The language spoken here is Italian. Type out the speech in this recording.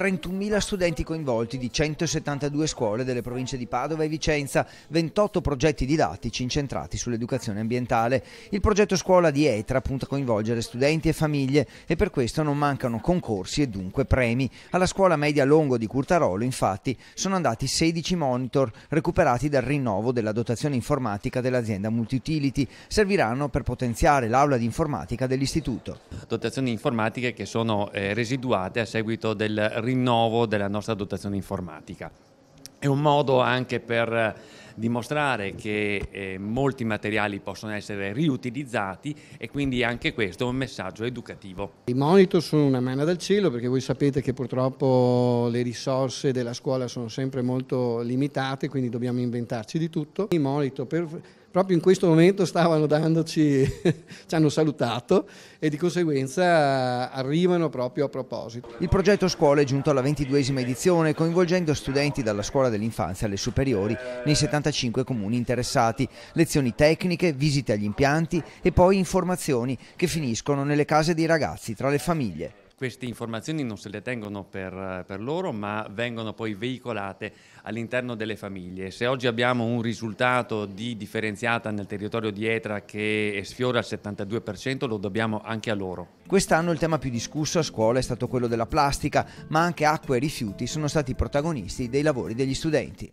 31.000 studenti coinvolti di 172 scuole delle province di Padova e Vicenza, 28 progetti didattici incentrati sull'educazione ambientale. Il progetto Scuola di Etra punta a coinvolgere studenti e famiglie e per questo non mancano concorsi e dunque premi. Alla scuola media Longo di Curtarolo, infatti, sono andati 16 monitor recuperati dal rinnovo della dotazione informatica dell'azienda Multiutility. Serviranno per potenziare l'aula di informatica dell'istituto. Dotazioni informatiche che sono eh, residuate a seguito del rinnovo rinnovo della nostra dotazione informatica. È un modo anche per eh, dimostrare che eh, molti materiali possono essere riutilizzati e quindi anche questo è un messaggio educativo. I monitor sono una mano dal cielo perché voi sapete che purtroppo le risorse della scuola sono sempre molto limitate, quindi dobbiamo inventarci di tutto. I monitor per proprio in questo momento stavano dandoci, ci hanno salutato e di conseguenza arrivano proprio a proposito. Il progetto scuola è giunto alla ventiduesima edizione coinvolgendo studenti dalla scuola dell'infanzia alle superiori nei 75 comuni interessati, lezioni tecniche, visite agli impianti e poi informazioni che finiscono nelle case dei ragazzi tra le famiglie queste informazioni non se le tengono per, per, loro, ma vengono poi veicolate all'interno delle famiglie. Se oggi abbiamo un risultato di differenziata nel territorio di Etra che sfiora il 72%, lo dobbiamo anche a loro. Quest'anno il tema più discusso a scuola è stato quello della plastica, ma anche acqua e rifiuti sono stati protagonisti dei lavori degli studenti.